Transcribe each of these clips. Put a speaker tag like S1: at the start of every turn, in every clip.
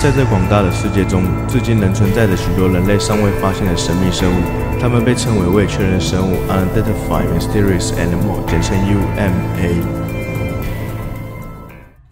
S1: 在这广大的世界中，至今仍存在着许多人类尚未发现的神秘生物，它们被称为未确认生物 （Unidentified Mysterious Animal），简称 UMA。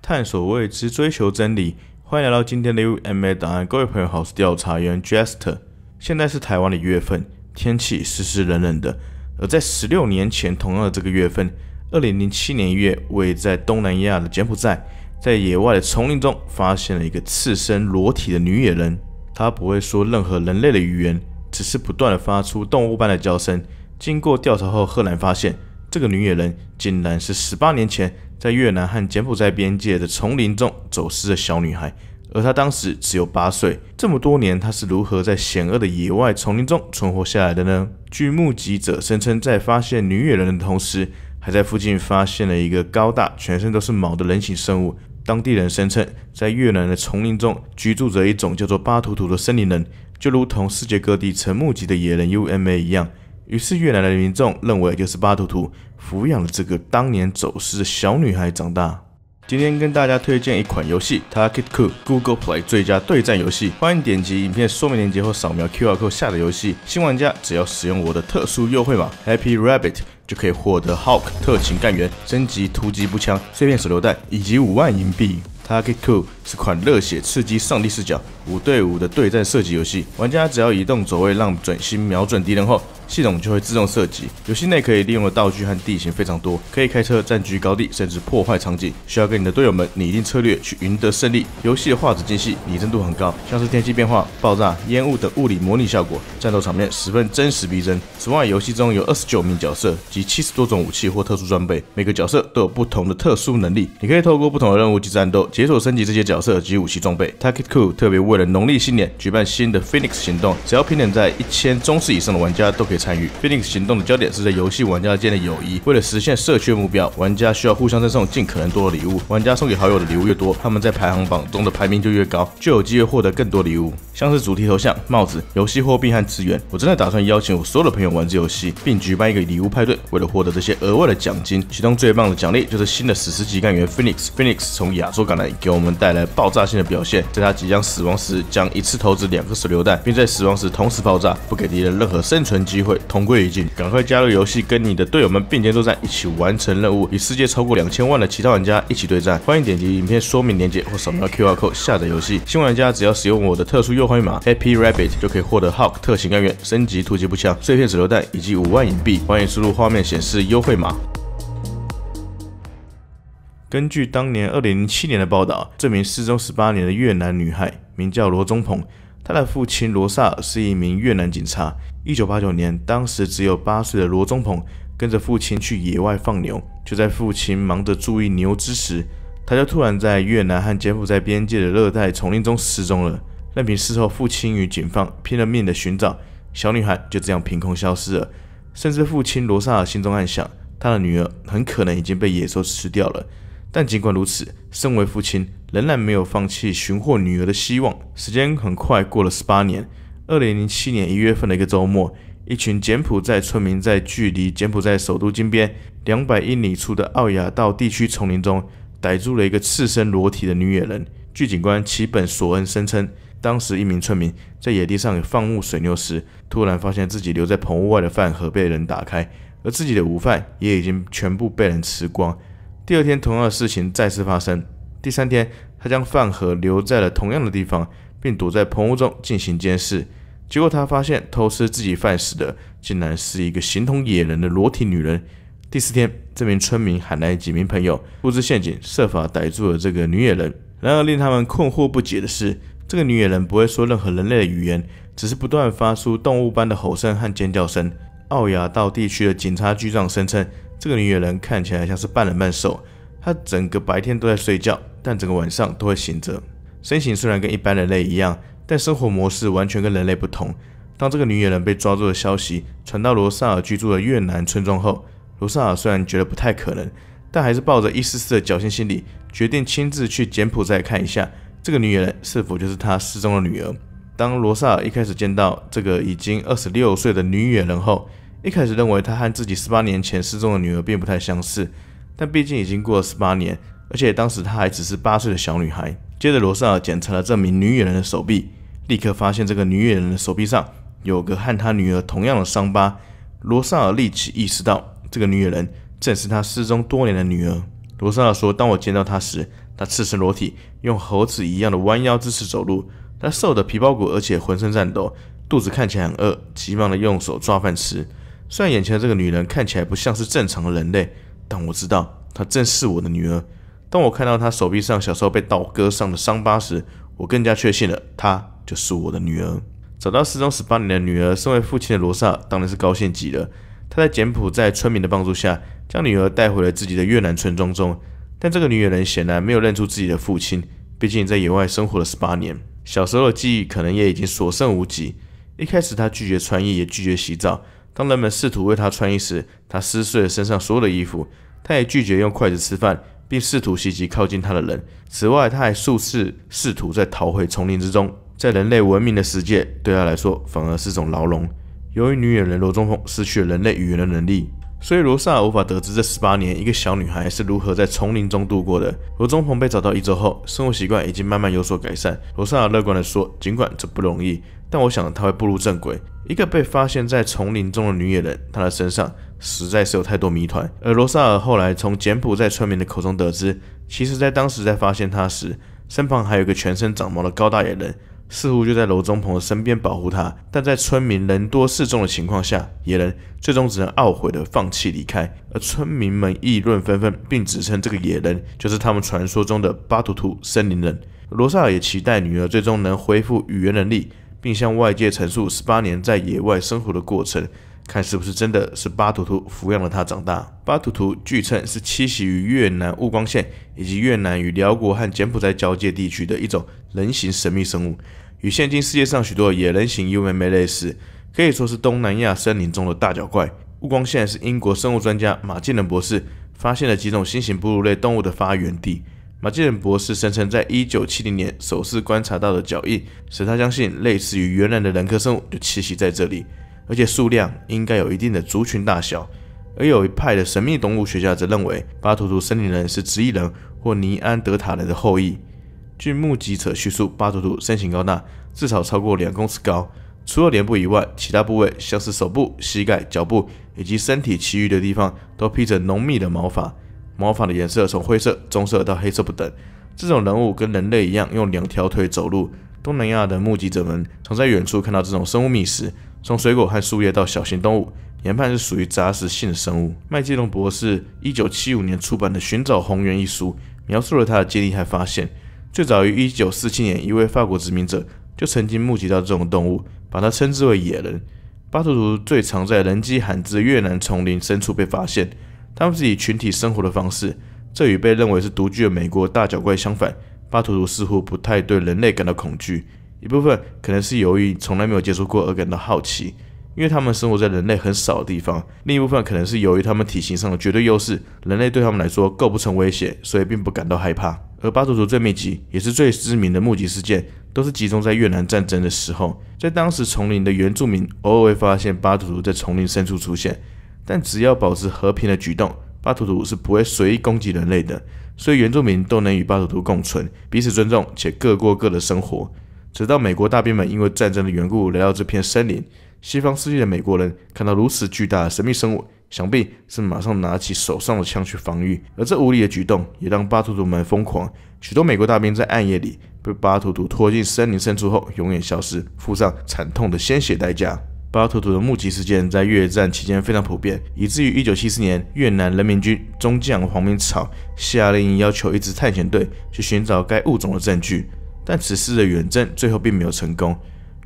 S1: 探索未知，追求真理。欢迎来到今天的 UMA 档案。各位朋友好，我是调查员 Jester。现在是台湾的一月份，天气湿湿冷冷的。而在十六年前同样的这个月份，二零零七年一月，位在东南亚的柬埔寨。在野外的丛林中发现了一个赤身裸体的女野人，她不会说任何人类的语言，只是不断的发出动物般的叫声。经过调查后，赫然发现这个女野人竟然是十八年前在越南和柬埔寨边界的丛林中走失的小女孩，而她当时只有八岁。这么多年，她是如何在险恶的野外丛林中存活下来的呢？据目击者声称，在发现女野人的同时，还在附近发现了一个高大、全身都是毛的人形生物。当地人声称，在越南的丛林中居住着一种叫做巴图图的森林人，就如同世界各地沉木级的野人 UMA 一样。于是，越南的民众认为，就是巴图图抚养了这个当年走失的小女孩长大。今天跟大家推荐一款游戏，Takitoo Google Play 最佳对战游戏。欢迎点击影片说明链接或扫描 QR code 下的游戏。新玩家只要使用我的特殊优惠码 Happy Rabbit，就可以获得 h a w k 特勤干员、升级突击步枪、碎片手榴弹以及五万银币。Takitoo 是款热血刺激、上帝视角五对五的对战射击游戏。玩家只要移动走位，让准心瞄准敌人后。系统就会自动设计。游戏内可以利用的道具和地形非常多，可以开车、占据高地，甚至破坏场景。需要跟你的队友们拟定策略去赢得胜利。游戏的画质精细，拟真度很高，像是天气变化、爆炸、烟雾等物理模拟效果，战斗场面十分真实逼真。此外，游戏中有二十九名角色及七十多种武器或特殊装备，每个角色都有不同的特殊能力。你可以透过不同的任务及战斗解锁升级这些角色及武器装备。Takitoo 特别为了农历新年举办新的 Phoenix 行动，只要评点在一千中式以上的玩家都可以。参与 Phoenix 行动的焦点是在游戏玩家间的友谊。为了实现社区目标，玩家需要互相赠送尽可能多的礼物。玩家送给好友的礼物越多，他们在排行榜中的排名就越高，就有机会获得更多礼物，像是主题头像、帽子、游戏货币和资源。我真的打算邀请我所有的朋友玩这游戏，并举办一个礼物派对。为了获得这些额外的奖金，其中最棒的奖励就是新的史诗级干员 Phoenix。Phoenix 从亚洲赶来，给我们带来爆炸性的表现。在他即将死亡时，将一次投掷两颗手榴弹，并在死亡时同时爆炸，不给敌人任何生存机。会同归于尽。赶快加入游戏，跟你的队友们并肩作战，一起完成任务，与世界超过两千万的其他玩家一起对战。欢迎点击影片说明链接或扫描 QR code 下载游戏。新玩家只要使用我的特殊优惠码 Happy Rabbit，就可以获得 Hawk 特勤干员、升级突击步枪、碎片手榴弹以及五万银币。欢迎输入画面显示优惠码。根据当年二零零七年的报道，这名失踪十八年的越南女孩名叫罗中鹏。他的父亲罗萨尔是一名越南警察。一九八九年，当时只有八岁的罗宗鹏跟着父亲去野外放牛，就在父亲忙着注意牛之时，他就突然在越南和柬埔寨边界的热带丛林中失踪了。任凭事后父亲与警方拼了命的寻找，小女孩就这样凭空消失了。甚至父亲罗萨尔心中暗想，他的女儿很可能已经被野兽吃掉了。但尽管如此，身为父亲，仍然没有放弃寻获女儿的希望。时间很快过了十八年。二零零七年一月份的一个周末，一群柬埔寨村民在距离柬埔寨首都金边两百英里处的奥亚道地区丛林中，逮住了一个赤身裸体的女野人。据警官齐本索恩声称，当时一名村民在野地上放牧水牛时，突然发现自己留在棚屋外的饭盒被人打开，而自己的午饭也已经全部被人吃光。第二天，同样的事情再次发生。第三天，他将饭盒留在了同样的地方，并躲在棚屋中进行监视。结果，他发现偷吃自己饭食的，竟然是一个形同野人的裸体女人。第四天，这名村民喊来几名朋友，布置陷阱，设法逮住了这个女野人。然而，令他们困惑不解的是，这个女野人不会说任何人类的语言，只是不断发出动物般的吼声和尖叫声。奥雅岛地区的警察局长声称。这个女野人看起来像是半人半兽，她整个白天都在睡觉，但整个晚上都会醒着。身形虽然跟一般人类一样，但生活模式完全跟人类不同。当这个女野人被抓住的消息传到罗萨尔居住的越南村庄后，罗萨尔虽然觉得不太可能，但还是抱着一丝丝的侥幸心理，决定亲自去柬埔寨看一下这个女野人是否就是他失踪的女儿。当罗萨尔一开始见到这个已经二十六岁的女野人后，一开始认为她和自己十八年前失踪的女儿并不太相似，但毕竟已经过了十八年，而且当时她还只是八岁的小女孩。接着罗塞尔检查了这名女野人的手臂，立刻发现这个女野人的手臂上有个和她女儿同样的伤疤。罗塞尔立即意识到，这个女野人正是他失踪多年的女儿。罗塞尔说：“当我见到她时，她赤身裸体，用猴子一样的弯腰姿势走路。她瘦得皮包骨，而且浑身颤抖，肚子看起来很饿，急忙的用手抓饭吃。”虽然眼前的这个女人看起来不像是正常的人类，但我知道她正是我的女儿。当我看到她手臂上小时候被刀割上的伤疤时，我更加确信了，她就是我的女儿。找到失踪十八年的女儿，身为父亲的罗萨当然是高兴极了。他在柬埔寨村民的帮助下，将女儿带回了自己的越南村庄中。但这个女野人显然没有认出自己的父亲，毕竟在野外生活了十八年，小时候的记忆可能也已经所剩无几。一开始，她拒绝穿衣，也拒绝洗澡。当人们试图为他穿衣时，他撕碎了身上所有的衣服。他也拒绝用筷子吃饭，并试图袭击靠近他的人。此外，他还数次试图在逃回丛林之中。在人类文明的世界，对他来说反而是种牢笼。由于女野人罗中凤失去了人类语言的能力。所以罗萨尔无法得知这十八年一个小女孩是如何在丛林中度过的。罗中鹏被找到一周后，生活习惯已经慢慢有所改善。罗萨尔乐观地说：“尽管这不容易，但我想他会步入正轨。”一个被发现在丛林中的女野人，她的身上实在是有太多谜团。而罗萨尔后来从柬埔寨村民的口中得知，其实在当时在发现她时，身旁还有一个全身长毛的高大野人。似乎就在楼中鹏的身边保护他，但在村民人多势众的情况下，野人最终只能懊悔的放弃离开。而村民们议论纷纷，并指称这个野人就是他们传说中的巴图图森林人。罗萨尔也期待女儿最终能恢复语言能力，并向外界陈述十八年在野外生活的过程，看是不是真的是巴图图抚养了他长大。巴图图据称是栖息于越南乂光县以及越南与辽国和柬埔寨交界地区的一种。人形神秘生物与现今世界上许多野人型 U M A 类似，可以说是东南亚森林中的大脚怪。物光现在是英国生物专家马建仁博士发现了几种新型哺乳类动物的发源地。马建仁博士声称，在一九七零年首次观察到的脚印，使他相信类似于原来的人科生物就栖息在这里，而且数量应该有一定的族群大小。而有一派的神秘动物学家则认为，巴图图森林人是直立人或尼安德塔人的后裔。据目击者叙述，巴图图身形高大，至少超过两公尺高。除了脸部以外，其他部位像是手部、膝盖、脚部以及身体其余的地方，都披着浓密的毛发，毛发的颜色从灰色、棕色到黑色不等。这种人物跟人类一样，用两条腿走路。东南亚的目击者们常在远处看到这种生物觅食，从水果和树叶到小型动物，研判是属于杂食性的生物。麦基隆博士一九七五年出版的《寻找红猿》一书，描述了他的经历，和发现。最早于一九四七年，一位法国殖民者就曾经目击到这种动物，把它称之为“野人”。巴图图最常在人迹罕至的越南丛林深处被发现。它们是以群体生活的方式，这与被认为是独居的美国大脚怪相反。巴图图似乎不太对人类感到恐惧，一部分可能是由于从来没有接触过而感到好奇，因为它们生活在人类很少的地方；另一部分可能是由于它们体型上的绝对优势，人类对他们来说构不成威胁，所以并不感到害怕。而巴图图最密集，也是最知名的目击事件，都是集中在越南战争的时候。在当时，丛林的原住民偶尔会发现巴图图在丛林深处出现，但只要保持和平的举动，巴图图是不会随意攻击人类的。所以，原住民都能与巴图图共存，彼此尊重，且各过各的生活。直到美国大兵们因为战争的缘故来到这片森林，西方世界的美国人看到如此巨大的神秘生物。想必是马上拿起手上的枪去防御，而这无礼的举动也让巴图图们疯狂。许多美国大兵在暗夜里被巴图图拖进森林深处后，永远消失，付上惨痛的鲜血代价。巴图图的目击事件在越战期间非常普遍，以至于1974年，越南人民军中将黄明草下令要求一支探险队去寻找该物种的证据，但此次的远征最后并没有成功。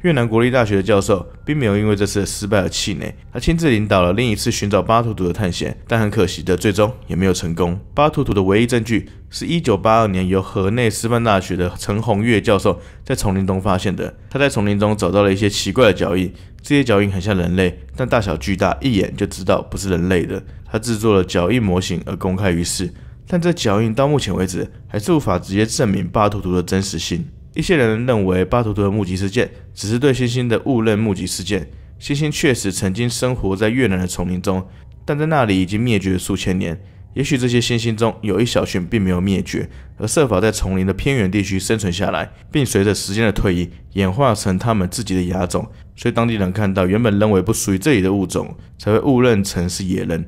S1: 越南国立大学的教授并没有因为这次的失败而气馁，他亲自领导了另一次寻找巴图图的探险，但很可惜的，最终也没有成功。巴图图的唯一证据是1982年由河内师范大学的陈红月教授在丛林中发现的。他在丛林中找到了一些奇怪的脚印，这些脚印很像人类，但大小巨大，一眼就知道不是人类的。他制作了脚印模型而公开于世，但这脚印到目前为止还是无法直接证明巴图图的真实性。一些人认为巴图图的目击事件只是对猩猩的误认目击事件。猩猩确实曾经生活在越南的丛林中，但在那里已经灭绝数千年。也许这些猩猩中有一小群并没有灭绝，而设法在丛林的偏远地区生存下来，并随着时间的推移演化成他们自己的亚种。所以当地人看到原本认为不属于这里的物种，才会误认成是野人。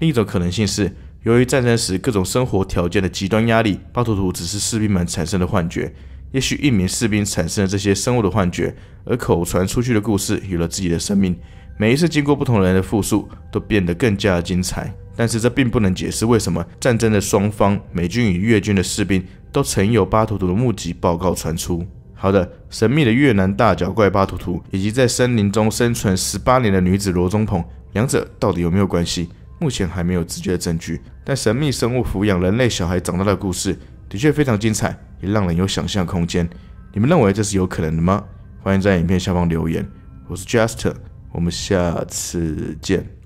S1: 另一种可能性是，由于战争时各种生活条件的极端压力，巴图图只是士兵们产生的幻觉。也许一名士兵产生了这些生物的幻觉，而口传出去的故事有了自己的生命。每一次经过不同人的复述，都变得更加精彩。但是这并不能解释为什么战争的双方美军与越军的士兵都曾有巴图图的目击报告传出。好的，神秘的越南大脚怪巴图图以及在森林中生存十八年的女子罗中鹏，两者到底有没有关系？目前还没有直接的证据。但神秘生物抚养人类小孩长大的故事。的确非常精彩，也让人有想象空间。你们认为这是有可能的吗？欢迎在影片下方留言。我是 Justin，我们下次见。